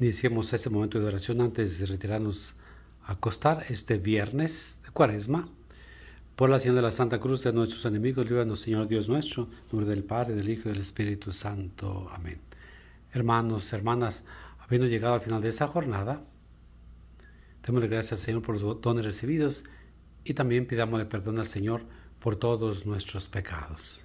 Iniciemos este momento de oración antes de retirarnos a acostar este viernes de cuaresma. Por la señal de la Santa Cruz de nuestros enemigos, líbranos, Señor Dios nuestro, en nombre del Padre, del Hijo y del Espíritu Santo. Amén. Hermanos, hermanas, habiendo llegado al final de esta jornada, démosle gracias al Señor por los dones recibidos y también pidámosle perdón al Señor por todos nuestros pecados.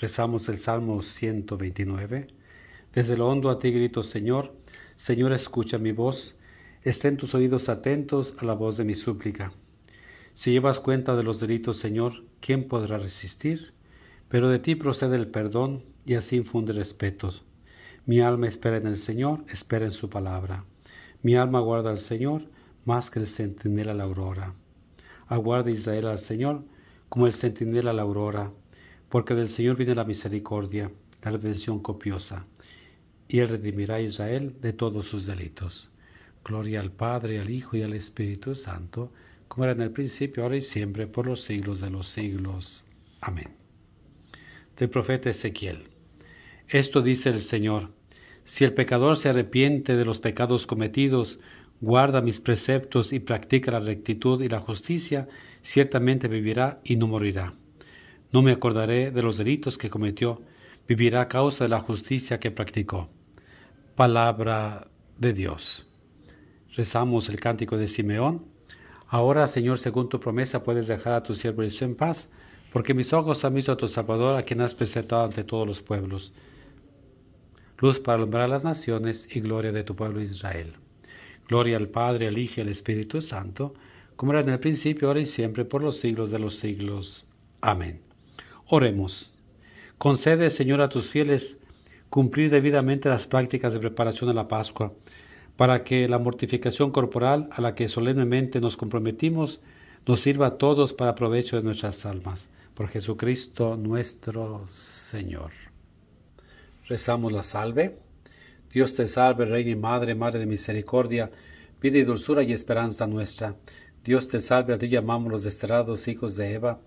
Rezamos el Salmo 129. Desde lo hondo a ti grito, Señor, Señor, escucha mi voz, estén tus oídos atentos a la voz de mi súplica. Si llevas cuenta de los delitos, Señor, ¿quién podrá resistir? Pero de ti procede el perdón y así infunde respetos. Mi alma espera en el Señor, espera en su palabra. Mi alma guarda al Señor más que el centinela a la aurora. Aguarda Israel al Señor como el centinela a la aurora porque del Señor viene la misericordia, la redención copiosa, y Él redimirá a Israel de todos sus delitos. Gloria al Padre, al Hijo y al Espíritu Santo, como era en el principio, ahora y siempre, por los siglos de los siglos. Amén. Del profeta Ezequiel. Esto dice el Señor. Si el pecador se arrepiente de los pecados cometidos, guarda mis preceptos y practica la rectitud y la justicia, ciertamente vivirá y no morirá. No me acordaré de los delitos que cometió, vivirá a causa de la justicia que practicó. Palabra de Dios. Rezamos el cántico de Simeón. Ahora, Señor, según tu promesa, puedes dejar a tu siervo en paz, porque mis ojos han visto a tu Salvador, a quien has presentado ante todos los pueblos. Luz para alumbrar las naciones y gloria de tu pueblo Israel. Gloria al Padre, al Hijo y al Espíritu Santo, como era en el principio, ahora y siempre, por los siglos de los siglos. Amén. Oremos. Concede, Señor, a tus fieles cumplir debidamente las prácticas de preparación a la Pascua, para que la mortificación corporal a la que solemnemente nos comprometimos nos sirva a todos para provecho de nuestras almas. Por Jesucristo nuestro Señor. Rezamos la salve. Dios te salve, Reina y Madre, Madre de Misericordia, vida y dulzura y esperanza nuestra. Dios te salve, a ti llamamos los desterrados hijos de Eva.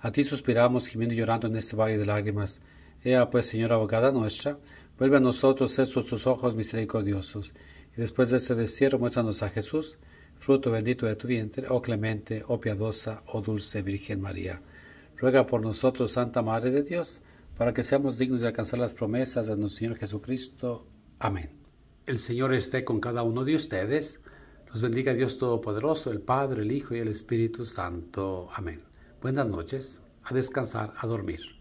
A ti suspiramos, gimiendo y llorando en este valle de lágrimas. Ea pues, Señora abogada nuestra, vuelve a nosotros estos tus ojos misericordiosos. Y después de este desierto muéstranos a Jesús, fruto bendito de tu vientre, oh clemente, oh piadosa, oh dulce Virgen María. Ruega por nosotros, Santa Madre de Dios, para que seamos dignos de alcanzar las promesas de nuestro Señor Jesucristo. Amén. El Señor esté con cada uno de ustedes. Los bendiga Dios Todopoderoso, el Padre, el Hijo y el Espíritu Santo. Amén. Buenas noches, a descansar, a dormir.